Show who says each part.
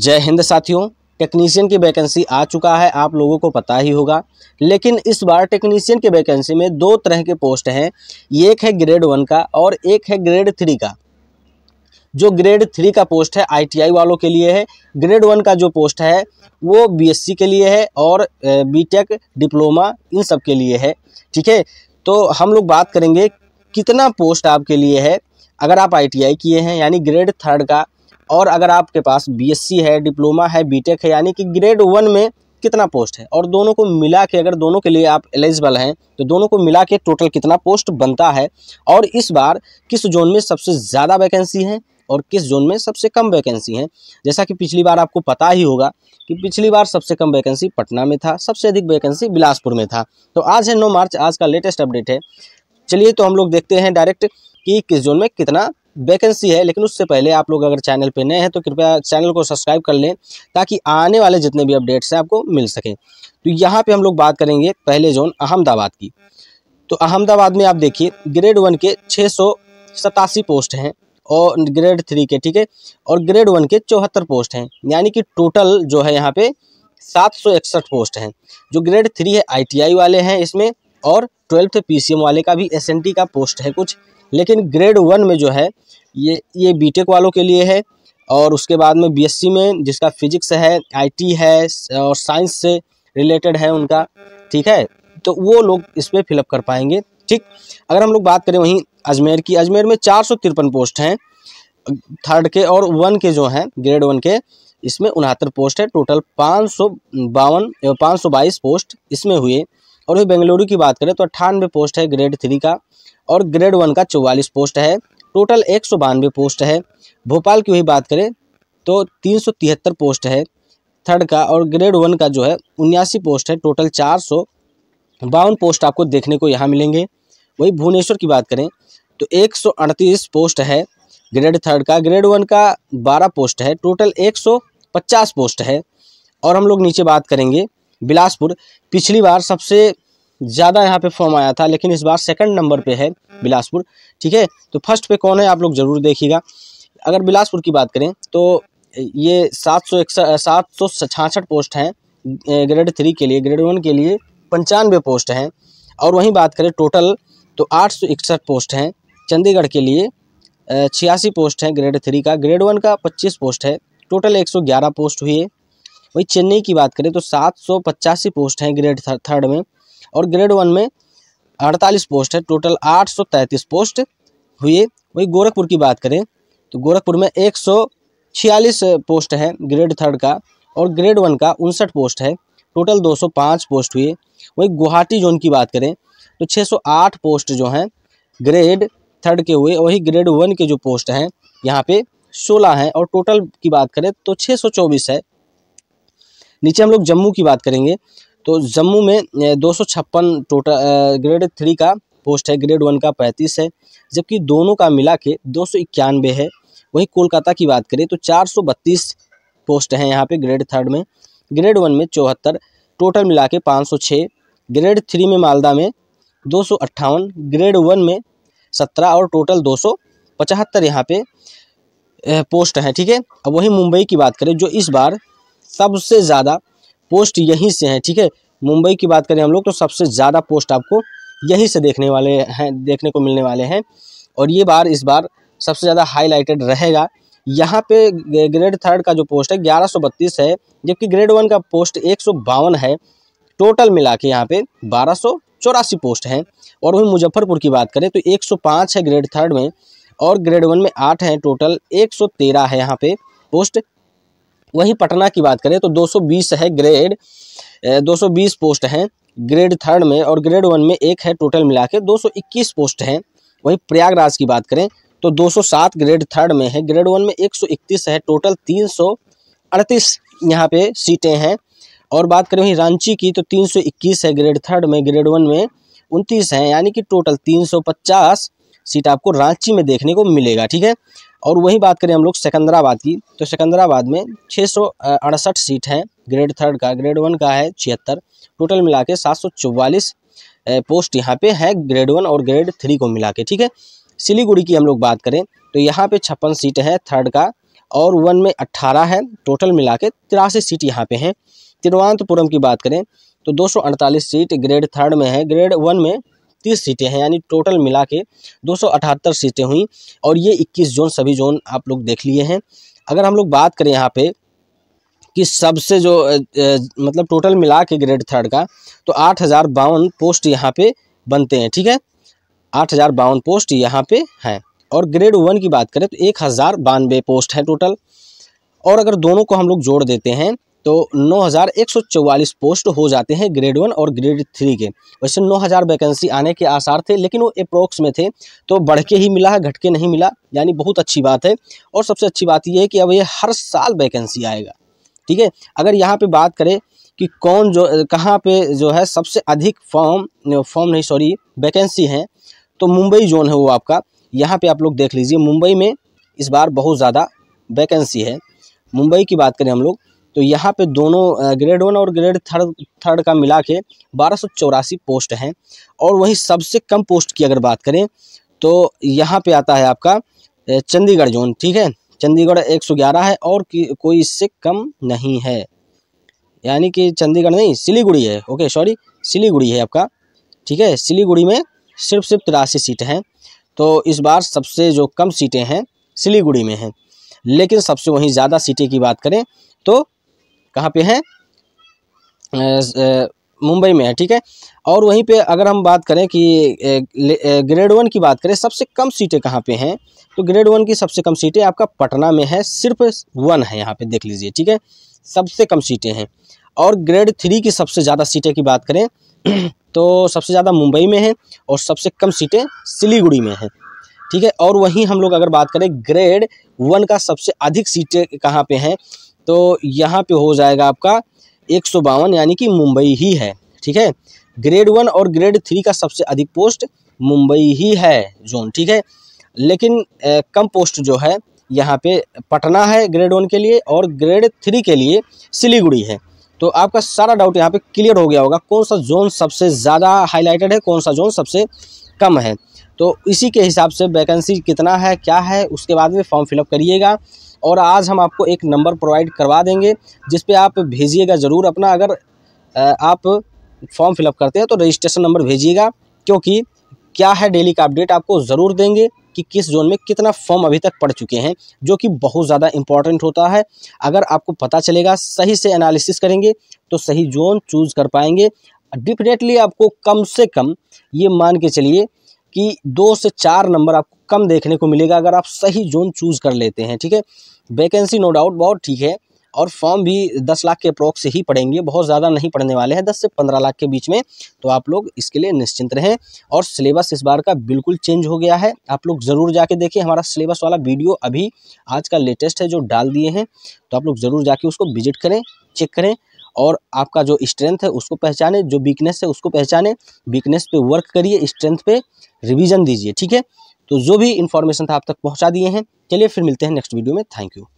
Speaker 1: जय हिंद साथियों टेक्नीशियन की वैकेंसी आ चुका है आप लोगों को पता ही होगा लेकिन इस बार टेक्नीशियन की वैकेंसी में दो तरह के पोस्ट हैं एक है ग्रेड वन का और एक है ग्रेड थ्री का जो ग्रेड थ्री का पोस्ट है आईटीआई वालों के लिए है ग्रेड वन का जो पोस्ट है वो बीएससी के लिए है और बीटेक डिप्लोमा इन सब के लिए है ठीक है तो हम लोग बात करेंगे कितना पोस्ट आपके लिए है अगर आप आई किए हैं यानी ग्रेड थर्ड का और अगर आपके पास बीएससी है डिप्लोमा है बीटेक है यानी कि ग्रेड वन में कितना पोस्ट है और दोनों को मिला के अगर दोनों के लिए आप एलिजिबल हैं तो दोनों को मिला के टोटल कितना पोस्ट बनता है और इस बार किस जोन में सबसे ज़्यादा वैकेंसी है और किस जोन में सबसे कम वैकेंसी है जैसा कि पिछली बार आपको पता ही होगा कि पिछली बार सबसे कम वैकेंसी पटना में था सबसे अधिक वैकेंसी बिलासपुर में था तो आज है नौ मार्च आज का लेटेस्ट अपडेट है चलिए तो हम लोग देखते हैं डायरेक्ट कि किस जोन में कितना वैकेंसी है लेकिन उससे पहले आप लोग अगर चैनल पे नए हैं तो कृपया चैनल को सब्सक्राइब कर लें ताकि आने वाले जितने भी अपडेट्स हैं आपको मिल सकें तो यहाँ पे हम लोग बात करेंगे पहले जोन अहमदाबाद की तो अहमदाबाद में आप देखिए ग्रेड वन के छः पोस्ट हैं और ग्रेड थ्री के ठीक है और ग्रेड वन के चौहत्तर पोस्ट हैं यानी कि टोटल जो है यहाँ पे सात सौ इकसठ पोस्ट हैं जो ग्रेड थ्री है आई वाले हैं इसमें और ट्वेल्थ पी वाले का भी एस का पोस्ट है कुछ लेकिन ग्रेड वन में जो है ये ये बीटेक वालों के लिए है और उसके बाद में बीएससी में जिसका फिजिक्स है आईटी है और साइंस से रिलेटेड है उनका ठीक है तो वो लोग इस पर फिलअप कर पाएंगे ठीक अगर हम लोग बात करें वहीं अजमेर की अजमेर में चार सौ तिरपन पोस्ट हैं थर्ड के और वन के जो हैं ग्रेड वन के इसमें उनहत्तर पोस्ट है टोटल पाँच सौ बावन पाँच सौ बाईस पोस्ट इसमें हुए और वही बेंगलुरु की बात करें तो अट्ठानवे पोस्ट है ग्रेड थ्री का और ग्रेड वन का चौवालीस पोस्ट है टोटल एक सौ बानवे पोस्ट है भोपाल की वही बात करें तो तीन सौ तिहत्तर पोस्ट है थर्ड का और ग्रेड वन का जो है उन्यासी पोस्ट है टोटल चार सौ बावन पोस्ट आपको देखने को यहाँ मिलेंगे वही भुवनेश्वर की बात करें तो एक सौ अड़तीस पोस्ट है ग्रेड थर्ड का ग्रेड वन का बारह पोस्ट है टोटल एक सौ पचास पोस्ट है और हम लोग नीचे बात करेंगे बिलासपुर पिछली बार सबसे ज़्यादा यहाँ पे फॉर्म आया था लेकिन इस बार सेकंड नंबर पे है बिलासपुर ठीक है तो फर्स्ट पे कौन है आप लोग ज़रूर देखिएगा अगर बिलासपुर की बात करें तो ये सात सौ सात सौ छाछठ पोस्ट हैं ग्रेड थ्री के लिए ग्रेड वन के लिए पंचानवे पोस्ट हैं और वहीं बात करें टोटल तो आठ सौ इकसठ पोस्ट हैं चंडीगढ़ के लिए छियासी पोस्ट हैं ग्रेड थ्री का ग्रेड वन का पच्चीस पोस्ट है टोटल एक सौ ग्यारह पोस्ट हुई है वही चेन्नई की बात करें तो सात सौ पचासी पोस्ट हैं ग्रेड थर्ड में और ग्रेड वन में अड़तालीस पोस्ट है टोटल आठ सौ तैंतीस पोस्ट हुए वही गोरखपुर की बात करें तो गोरखपुर में एक सौ छियालीस पोस्ट है ग्रेड थर्ड का और ग्रेड वन का उनसठ पोस्ट है टोटल 205 पोस्ट हुए वही गुवाहाटी जोन की बात करें तो 608 पोस्ट जो हैं ग्रेड थर्ड के हुए वही ग्रेड वन के जो पोस्ट हैं यहाँ पे 16 हैं और टोटल की बात करें तो चौबीस है नीचे हम लोग जम्मू की बात करेंगे तो जम्मू में दो टोटल ग्रेड थ्री का पोस्ट है ग्रेड वन का पैंतीस है जबकि दोनों का मिला के दो है वहीं कोलकाता की बात करें तो 432 पोस्ट हैं यहाँ पे ग्रेड थर्ड में ग्रेड वन में चौहत्तर टोटल मिला के पाँच ग्रेड थ्री में मालदा में दो ग्रेड वन में सत्रह और टोटल दो सौ पचहत्तर यहाँ पे पोस्ट हैं ठीक है अब वहीं मुंबई की बात करें जो इस बार सबसे ज़्यादा पोस्ट यहीं से हैं ठीक है मुंबई की बात करें हम लोग तो सबसे ज़्यादा पोस्ट आपको यहीं से देखने वाले हैं देखने को मिलने वाले हैं और ये बार इस बार सबसे ज़्यादा हाईलाइटेड रहेगा यहाँ पे ग्रेड थर्ड का जो पोस्ट है ग्यारह है जबकि ग्रेड वन का पोस्ट एक है टोटल मिला के यहाँ पे बारह चौरासी पोस्ट हैं और वहीं मुजफ्फरपुर की बात करें तो 105 है ग्रेड थर्ड में और ग्रेड वन में आठ हैं टोटल 113 है यहाँ पे पोस्ट वहीं पटना की बात करें तो 220 है ग्रेड 220 पोस्ट हैं ग्रेड थर्ड में और ग्रेड वन में एक है टोटल मिला के दो पोस्ट हैं वहीं प्रयागराज की बात करें तो 207 ग्रेड थर्ड में है ग्रेड वन में 131 है टोटल 338 यहाँ पे सीटें हैं और बात करें वहीं रांची की तो 321 है ग्रेड थर्ड में ग्रेड वन में उनतीस हैं यानी कि टोटल तीन सीट आपको रांची में देखने को मिलेगा ठीक है और वही बात करें हम लोग सिकंदराबाद की तो सिकंदराबाद में छः सौ अड़सठ सीट हैं ग्रेड थर्ड का ग्रेड वन का है छिहत्तर टोटल मिला के सात सौ चौवालीस पोस्ट यहाँ पे है ग्रेड वन और ग्रेड थ्री को मिला के ठीक है सिलीगुड़ी की हम लोग बात करें तो यहाँ पे छप्पन सीट है थर्ड का और वन में अट्ठारह है टोटल मिला के तिरासी सीट यहाँ पे हैं तिरुवनंतपुरम की बात करें तो दो सीट ग्रेड थर्ड में है ग्रेड वन में तीस सीटें हैं यानी टोटल मिला के दो सीटें हुई और ये इक्कीस जोन सभी जोन आप लोग देख लिए हैं अगर हम लोग बात करें यहाँ पे कि सबसे जो ए, मतलब टोटल मिला के ग्रेड थर्ड का तो आठ हज़ार बावन पोस्ट यहाँ पे बनते हैं ठीक है आठ हज़ार बावन पोस्ट यहाँ पे हैं और ग्रेड वन की बात करें तो एक हज़ार बानवे पोस्ट हैं टोटल और अगर दोनों को हम लोग जोड़ देते हैं तो 9,144 पोस्ट हो जाते हैं ग्रेड वन और ग्रेड थ्री के वैसे 9,000 वैकेंसी आने के आसार थे लेकिन वो अप्रोक्स में थे तो बढ़ के ही मिला है घट के नहीं मिला यानी बहुत अच्छी बात है और सबसे अच्छी बात यह है कि अब ये हर साल वैकेंसी आएगा ठीक है अगर यहाँ पे बात करें कि कौन जो कहाँ पर जो है सबसे अधिक फॉर्म फॉर्म नहीं सॉरी वैकेंसी हैं तो मुंबई जोन है वो आपका यहाँ पर आप लोग देख लीजिए मुंबई में इस बार बहुत ज़्यादा वैकेंसी है मुंबई की बात करें हम लोग तो यहाँ पे दोनों ग्रेड वन और ग्रेड थर्ड थर्ड का मिला के बारह पोस्ट हैं और वहीं सबसे कम पोस्ट की अगर बात करें तो यहाँ पे आता है आपका चंडीगढ़ जोन ठीक है चंडीगढ़ 111 है और कोई इससे कम नहीं है यानी कि चंडीगढ़ नहीं सिलीगुड़ी है ओके सॉरी सिलीगुड़ी है आपका ठीक है सिलीगुड़ी में सिर्फ सिर्फ तिरासी सीटें हैं तो इस बार सबसे जो कम सीटें हैं सिलीगुड़ी में हैं लेकिन सबसे वहीं ज़्यादा सीटें की बात करें तो कहाँ पे है मुंबई में है ठीक है और वहीं पे अगर हम बात करें कि ग्रेड वन की बात करें सबसे कम सीटें कहाँ पे हैं तो ग्रेड वन की सबसे कम सीटें आपका पटना में है सिर्फ वन है यहाँ पे देख लीजिए ठीक है सबसे कम सीटें हैं और ग्रेड थ्री की सबसे ज़्यादा सीटें की बात करें तो सबसे ज़्यादा मुंबई में है और सबसे कम सीटें सिलीगुड़ी में हैं ठीक है और वहीं हम लोग अगर बात करें ग्रेड वन का सबसे अधिक सीटें कहाँ पे हैं तो यहाँ पे हो जाएगा आपका एक सौ बावन यानी कि मुंबई ही है ठीक है ग्रेड वन और ग्रेड थ्री का सबसे अधिक पोस्ट मुंबई ही है जोन ठीक है लेकिन ए, कम पोस्ट जो है यहाँ पे पटना है ग्रेड वन के लिए और ग्रेड थ्री के लिए सिलीगुड़ी है तो आपका सारा डाउट यहाँ पे क्लियर हो गया होगा कौन सा जोन सबसे ज़्यादा हाईलाइटेड है कौन सा जोन सबसे कम है तो इसी के हिसाब से वैकेंसी कितना है क्या है उसके बाद में फॉर्म फिलअप करिएगा और आज हम आपको एक नंबर प्रोवाइड करवा देंगे जिस पे आप भेजिएगा ज़रूर अपना अगर आप फॉर्म फिलअप करते हैं तो रजिस्ट्रेशन नंबर भेजिएगा क्योंकि क्या है डेली का अपडेट आपको ज़रूर देंगे कि किस जोन में कितना फॉर्म अभी तक पड़ चुके हैं जो कि बहुत ज़्यादा इंपॉर्टेंट होता है अगर आपको पता चलेगा सही से एनालिसिस करेंगे तो सही जोन चूज़ कर पाएंगे डिफिनेटली आपको कम से कम ये मान के चलिए कि दो से चार नंबर आपको कम देखने को मिलेगा अगर आप सही जोन चूज़ कर लेते हैं ठीक है वैकेंसी नो डाउट बहुत ठीक है और फॉर्म भी दस लाख के अप्रॉक्स ही पड़ेंगे बहुत ज़्यादा नहीं पड़ने वाले हैं दस से पंद्रह लाख के बीच में तो आप लोग इसके लिए निश्चिंत रहें और सिलेबस इस बार का बिल्कुल चेंज हो गया है आप लोग ज़रूर जाके देखिए हमारा सिलेबस वाला वीडियो अभी आज का लेटेस्ट है जो डाल दिए हैं तो आप लोग ज़रूर जाके उसको विजिट करें चेक करें और आपका जो स्ट्रेंथ है उसको पहचाने जो वीकनेस है उसको पहचाने वीकनेस पे वर्क करिए स्ट्रेंथ पे रिवीजन दीजिए ठीक है तो जो भी इन्फॉर्मेशन था आप तक पहुँचा दिए हैं चलिए फिर मिलते हैं नेक्स्ट वीडियो में थैंक यू